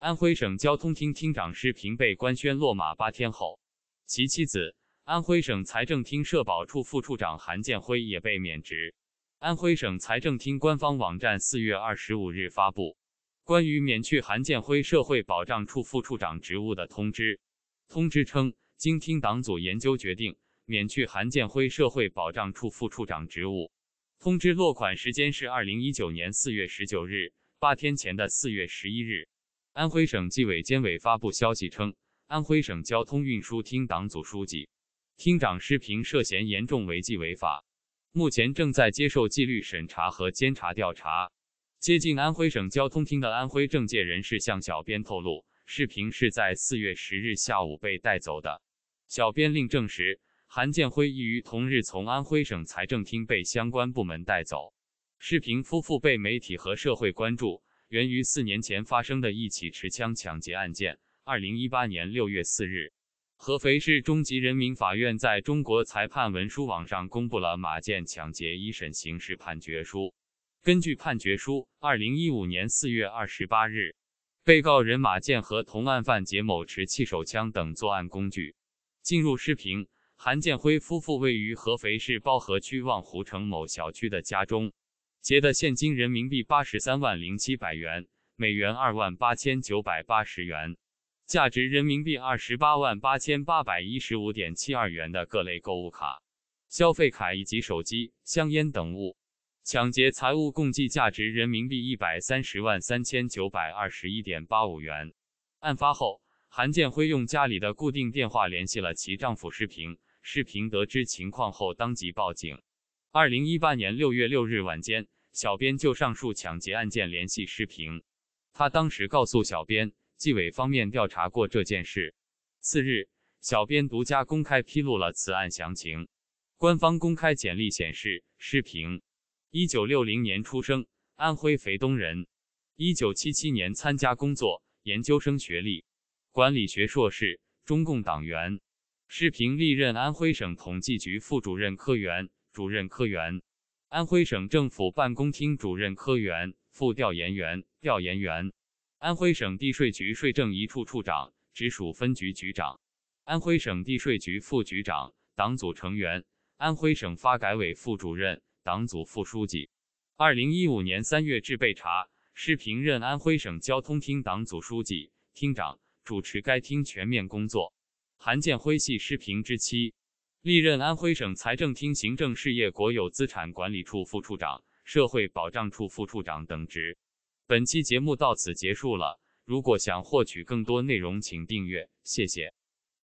安徽省交通厅厅长施平被官宣落马八天后，其妻子安徽省财政厅社保处副处长韩建辉也被免职。安徽省财政厅官方网站四月二十五日发布《关于免去韩建辉社会保障处副处长职务的通知》。通知称，经厅党组研究决定，免去韩建辉社会保障处副处长职务。通知落款时间是二零一九年四月十九日，八天前的四月十一日。安徽省纪委监委发布消息称，安徽省交通运输厅党组书记、厅长施平涉嫌严重违纪违法，目前正在接受纪律审查和监察调查。接近安徽省交通厅的安徽政界人士向小编透露，视频是在4月10日下午被带走的。小编另证实，韩建辉亦于同日从安徽省财政厅被相关部门带走。视频夫妇被媒体和社会关注。源于四年前发生的一起持枪抢劫案件。二零一八年六月四日，合肥市中级人民法院在中国裁判文书网上公布了马建抢劫一审刑事判决书。根据判决书，二零一五年四月二十八日，被告人马建和同案犯解某持气手枪等作案工具，进入视频韩建辉夫妇位于合肥市包河区望湖城某小区的家中。劫得现金人民币八十三万零七百元，美元二万八千九百八十元，价值人民币二十八万八千八百一十五点七二元的各类购物卡、消费卡以及手机、香烟等物，抢劫财物共计价值人民币一百三十万三千九百二十一点八五元。案发后，韩建辉用家里的固定电话联系了其丈夫视平，视平得知情况后，当即报警。二零一八年六月六日晚间，小编就上述抢劫案件联系施平，他当时告诉小编，纪委方面调查过这件事。次日，小编独家公开披露了此案详情。官方公开简历显示，施平，一九六零年出生，安徽肥东人，一九七七年参加工作，研究生学历，管理学硕士，中共党员。施平历任安徽省统计局副主任科员。主任科员，安徽省政府办公厅主任科员、副调研员、调研员，安徽省地税局税政一处处长、直属分局局长，安徽省地税局副局长、党组成员，安徽省发改委副主任、党组副书记。二零一五年三月至被查，施平任安徽省交通厅党组书记、厅长，主持该厅全面工作。韩建辉系施平之妻。历任安徽省财政厅行政事业国有资产管理处副处长、社会保障处副处长等职。本期节目到此结束了。如果想获取更多内容，请订阅。谢谢。